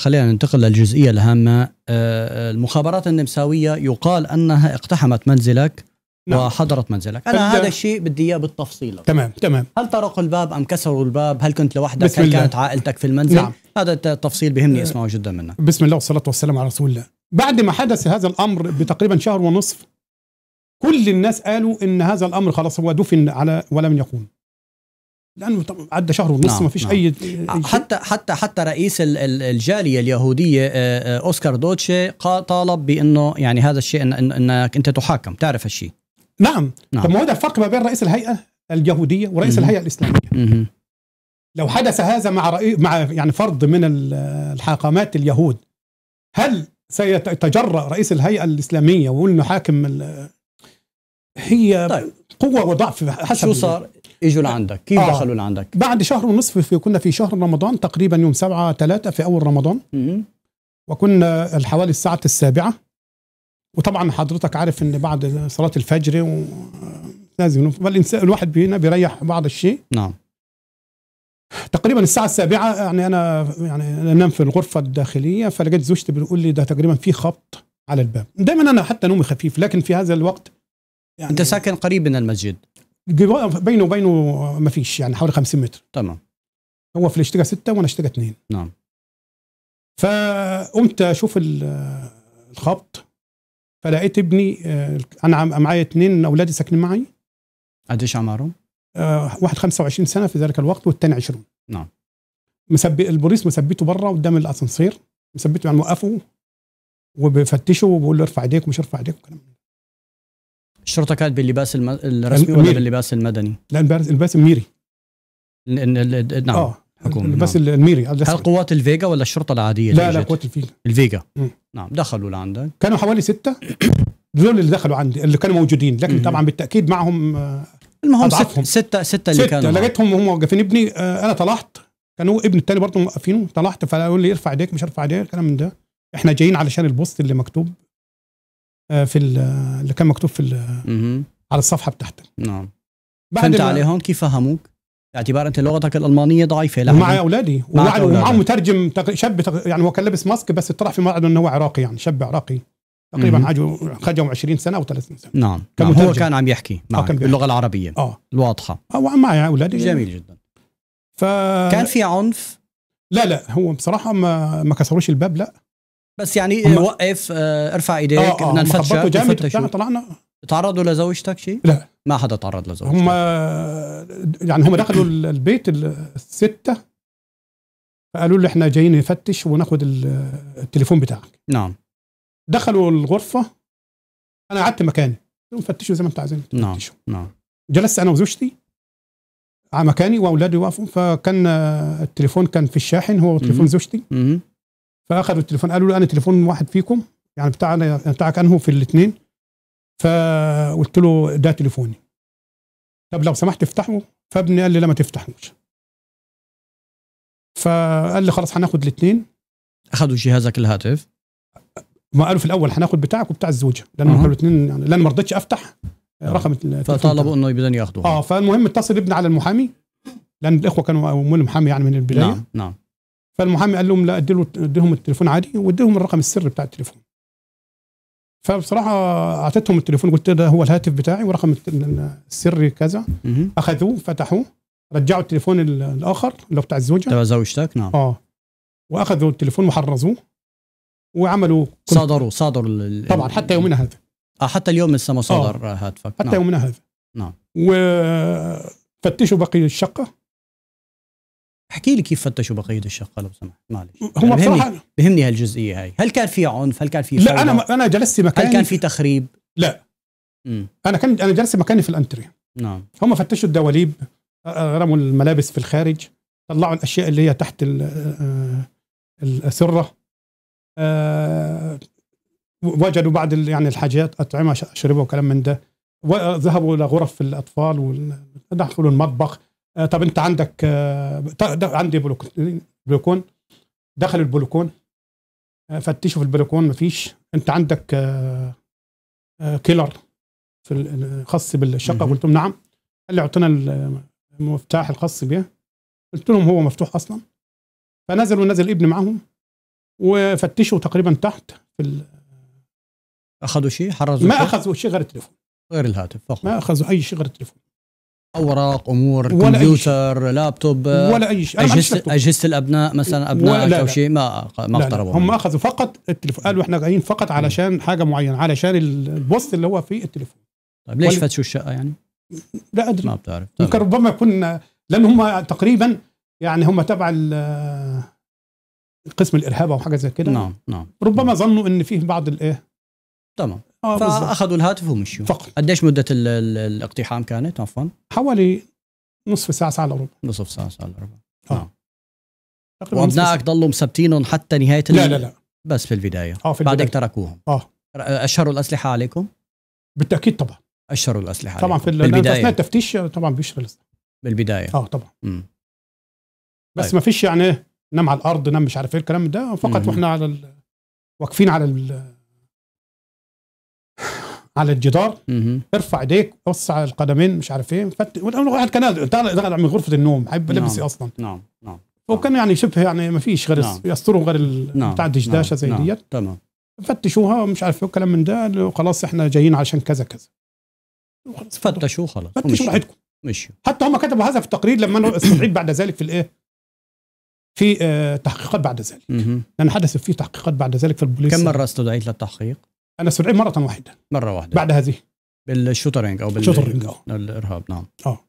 خلينا ننتقل للجزئيه الهامه آه، آه، المخابرات النمساويه يقال انها اقتحمت منزلك نعم. وحضرت منزلك انا هذا الشيء بدي اياه بالتفصيل تمام تمام هل طرقوا الباب ام كسروا الباب هل كنت لوحدك هل الله. كانت عائلتك في المنزل نعم. هذا التفصيل بهمني آه، اسمعه جدا منك بسم الله والصلاه والسلام على رسول الله بعد ما حدث هذا الامر بتقريبا شهر ونصف كل الناس قالوا ان هذا الامر خلاص هو دفن على ولم يقوم لانه عدى شهر ونص نعم. ما فيش نعم. أي, اي آه، حتي حتى حتى رئيس الجاليه اليهوديه آه، آه، اوسكار دوتشي طالب بانه يعني هذا الشيء انك انت تحاكم تعرف هالشيء نعم, نعم. طب ما هو هذا الفرق ما بين رئيس الهيئه اليهوديه ورئيس الهيئه الاسلاميه لو حدث هذا مع رئي... مع يعني فرد من الحاكمات اليهود هل سيتجرأ رئيس الهيئه الاسلاميه ويقول انه حاكم هي طيب. قوه وضعف حسب شو صار؟ اجوا لعندك كيف آه. دخلوا لعندك بعد شهر ونصف في كنا في شهر رمضان تقريبا يوم 7 3 في اول رمضان م -م. وكنا حوالي الساعه السابعه وطبعا حضرتك عارف ان بعد صلاه الفجر و... لازم والانسان الواحد بينا بيريح بعض الشيء نعم تقريبا الساعة السابعة يعني أنا يعني أنام في الغرفة الداخلية فلقيت زوجتي بتقول لي ده تقريبا في خبط على الباب دايما أنا حتى نومي خفيف لكن في هذا الوقت يعني انت ساكن قريب من المسجد بينه وبينه ما فيش يعني حوالي 50 متر تمام هو في الاشتكى ستة وانا اشتري اثنين نعم فقمت اشوف الخبط فلقيت ابني آه، انا معايا اثنين اولادي ساكنين معي قديش اعمارهم؟ آه، واحد 25 سنه في ذلك الوقت والثاني 20 نعم مسبي البوليس مثبته بره قدام الاسانسير مثبته يعني وقفه وبيفتشه وبيقول له ارفع ايديك ومش ارفع ايديك والكلام ده الشرطه كانت باللباس الم... الرسمي ولا باللباس المدني؟ لا الباس الميري نعم اه حكومي الباس نعم. الميري هل قوات الفيجا ولا الشرطه العاديه؟ لا لا قوات الفيجا الفيجا نعم دخلوا لعندك كانوا حوالي سته دول اللي دخلوا عندي اللي كانوا موجودين لكن طبعا بالتاكيد معهم آه، المهم ستة, ستة ستة اللي ستة كانوا لقيتهم هم واقفين ابني آه، انا طلعت كانوا ابن التاني برضه موقفينه طلعت فقال لي ارفع ايديك مش ارفع ايديك الكلام من ده احنا جايين علشان البوست اللي مكتوب آه، في اللي كان مكتوب في على الصفحه بتاعتك نعم فهمت عليهم كيف فهموك؟ باعتبار انت لغتك الالمانيه ضعيفه لا مع اولادي ومعه مترجم شاب يعني هو كان لابس ماسك بس اتضح في معرض انه هو عراقي يعني شاب عراقي تقريبا عجو خجوا 20 سنه او 30 سنه نعم, كان نعم. هو كان عم يحكي آه، معك باللغه العربيه اه الواضحه اه ومعي اولادي جميل جدا ف كان في عنف لا لا هو بصراحه ما ما كسروش الباب لا بس يعني وقف آه، ارفع ايديك آه، آه، بدنا نفتشك جامد طلعنا تعرضوا لزوجتك شيء؟ لا ما حدا تعرض لزوجتك هم يعني هم دخلوا البيت الستة قالوا لي احنا جايين نفتش وناخد التليفون بتاعك نعم دخلوا الغرفة انا قعدت مكاني فتشوا زي ما أنت عايزين نعم نعم جلست انا وزوجتي على مكاني واولادي واقفوا فكان التليفون كان في الشاحن هو تليفون زوجتي فاخذوا التليفون قالوا له انا تليفون واحد فيكم يعني بتاعنا يعني بتاعك انهو في الاثنين فقلت له ده تليفوني طب لو سمحت افتحه فابني قال لي لا ما تفتحوش فقال لي خلاص هناخد الاثنين اخذوا جهازك الهاتف ما قالوا في الاول هناخد بتاعك وبتاع الزوجه لان أه. الاثنين يعني لان ما رضيتش افتح آه. رقم فطلبوا انه بدهم ياخذوا اه فالمهم اتصل ابني على المحامي لان الاخوه كانوا مو المحامي يعني من البدايه نعم نعم فالمحامي قال لهم لا اديهم التليفون عادي واديهم الرقم السري بتاع التليفون فبصراحه اعطيتهم التليفون قلت ده هو الهاتف بتاعي ورقم السري كذا اخذوه فتحوه رجعوا التليفون الاخر اللي هو بتاع الزوجه تبع زوجتك نعم اه واخذوا التليفون وحرزوه وعملوا صادروا صادروا طبعا حتى يومنا هذا اه حتى اليوم لسه ما صادر آه. هاتفك حتى نعم. يومنا هذا نعم وفتشوا باقي الشقه احكي لي كيف فتشوا بقيه الشقه لو سمحت معلش هم يعني بصراحه بهمني, بهمني هالجزئيه هاي هل كان في عنف هل كان في لا انا انا جلست مكاني هل كان في تخريب لا مم. انا كان انا جلست مكاني في الانتري نعم هم فتشوا الدواليب رموا الملابس في الخارج طلعوا الاشياء اللي هي تحت السره وجدوا بعض يعني الحاجات اطعمه شربوا وكلام من ده وذهبوا لغرف الاطفال ودخلوا المطبخ آه، طب انت عندك آه، عندي بلوكون دخل البلوكون آه، فتشوا في البلكون مفيش انت عندك كيلر في خاص بالشقه قلت لهم نعم قال لي اعطونا المفتاح الخاص بيه قلت لهم هو مفتوح اصلا فنزلوا نزل ابني معاهم وفتشوا تقريبا تحت في ال... اخذوا شيء حرزوا ما اخذوا شيء غير التليفون غير الهاتف فقط ما اخذوا اي شيء غير التليفون اوراق امور ولا كمبيوتر أيش. لابتوب ولا اي شيء اجهزه اجهزه الابناء مثلا ابناء او شيء ما ما اقتربوا هم اخذوا فقط التليفون قالوا احنا جايين فقط علشان حاجه معينه علشان البوست اللي هو في التليفون طيب ليش ولا... فتشوا الشقه يعني؟ لا ادري ما بتعرف ممكن طيب. ربما يكون لان هم تقريبا يعني هم تبع قسم الارهاب او حاجه زي كده نعم نعم ربما ظنوا ان فيه بعض الايه تمام آه فاخذوا الهاتف ومشوا فقط قديش مده الاقتحام كانت عفوا؟ حوالي نصف ساعه ساعه الا ربع نصف ساعه ساعه الا ربع اه نعم. وابنائك ضلوا مثبتينهم حتى نهايه لا لا لا بس في البدايه اه في البدايه بعدك تركوهم آه. اه اشهروا الاسلحه عليكم؟ بالتاكيد طبعا اشهروا الاسلحه طبعا في البدايه اثناء التفتيش طبعا بيشهر الاسلحه بالبدايه اه طبعا مم. بس طيب. ما فيش يعني نام على الارض نام مش عارف ايه الكلام ده فقط واحنا على ال... واقفين على ال... على الجدار ارفع ايديك وسع القدمين مش عارف ايه فت... واحد كان دخل من غرفه النوم حب نعم. لبسي اصلا نعم نعم وكان نعم. يعني شبه يعني ما فيش غير نعم. يستروا غير ال... بتاع الدشداشه زي ديت تمام فتشوها ومش عارف ايه كلام من ده خلاص احنا جايين عشان كذا كذا وخلاص فتشوه خلاص فتشوا راحتكم مشي حتى هم كتبوا هذا في التقرير لما استدعيت بعد ذلك في الايه في آه تحقيقات بعد ذلك لان حدث في تحقيقات بعد ذلك في البوليس كم مره استدعيت للتحقيق انا العين مره واحده مره واحده بعد هذه بالشوترينج او بالشوترينج الارهاب نعم اه